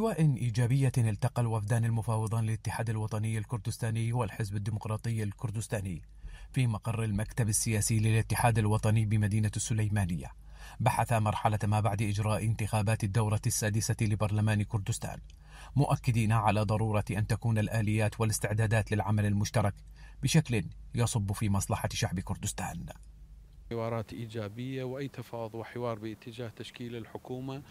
أجواء إيجابية التقى الوفدان المفاوضان للاتحاد الوطني الكردستاني والحزب الديمقراطي الكردستاني في مقر المكتب السياسي للاتحاد الوطني بمدينة السليمانية بحث مرحلة ما بعد إجراء انتخابات الدورة السادسة لبرلمان كردستان مؤكدين على ضرورة أن تكون الآليات والاستعدادات للعمل المشترك بشكل يصب في مصلحة شعب كردستان حوارات إيجابية وأي تفاوض وحوار باتجاه تشكيل الحكومة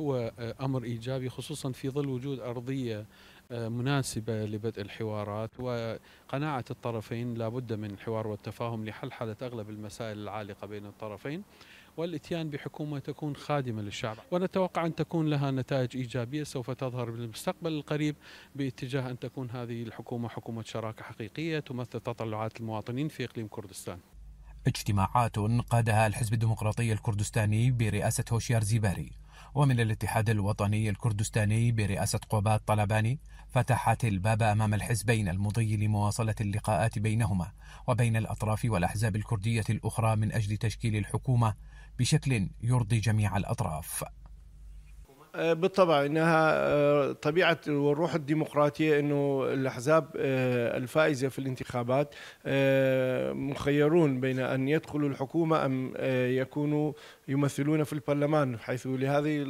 هو آه، امر ايجابي خصوصا في ظل وجود ارضيه آه، مناسبه لبدء الحوارات وقناعه الطرفين لابد من الحوار والتفاهم لحل حاله اغلب المسائل العالقه بين الطرفين والاتيان بحكومه تكون خادمه للشعب، ونتوقع ان تكون لها نتائج ايجابيه سوف تظهر بالمستقبل القريب باتجاه ان تكون هذه الحكومه حكومه شراكه حقيقيه تمثل تطلعات المواطنين في اقليم كردستان. اجتماعات قادها الحزب الديمقراطي الكردستاني برئاسه هوشيار زيباري ومن الاتحاد الوطني الكردستاني برئاسة قوبات طلباني فتحت الباب أمام الحزبين المضي لمواصلة اللقاءات بينهما وبين الأطراف والأحزاب الكردية الأخرى من أجل تشكيل الحكومة بشكل يرضي جميع الأطراف آه، بالطبع انها آه، طبيعه والروح الديمقراطيه انه الاحزاب آه، الفائزه في الانتخابات مخيرون بين ان يدخلوا الحكومه ام يكونوا يمثلون في البرلمان حيث لهذه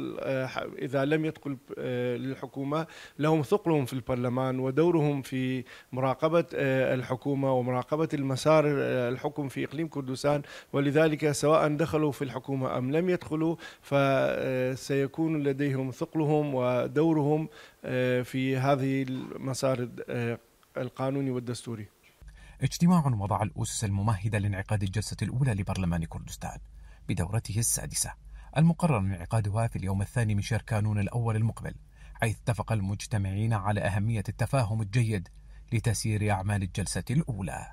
اذا لم يدخل للحكومه لهم ثقلهم في البرلمان ودورهم في مراقبه الحكومه ومراقبه المسار الحكم في اقليم كردستان ولذلك سواء دخلوا في الحكومه ام لم يدخلوا فسيكون لديهم عليهم ثقلهم ودورهم آه، في هذه المسار آه، القانوني والدستوري اجتماع وضع الأسس الممهدة لانعقاد الجلسة الأولى لبرلمان كردستان بدورته السادسة المقرر انعقادها في اليوم الثاني من شهر كانون الأول المقبل حيث اتفق المجتمعين على أهمية التفاهم الجيد لتسيير أعمال الجلسة الأولى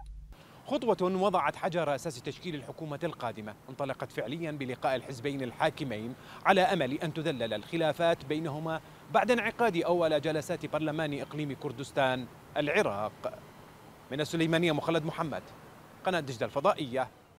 خطوة وضعت حجر أساس تشكيل الحكومة القادمة انطلقت فعليا بلقاء الحزبين الحاكمين على أمل أن تذلل الخلافات بينهما بعد انعقاد أول جلسات برلمان إقليم كردستان العراق من السليمانية مخلد محمد قناة دجلة الفضائية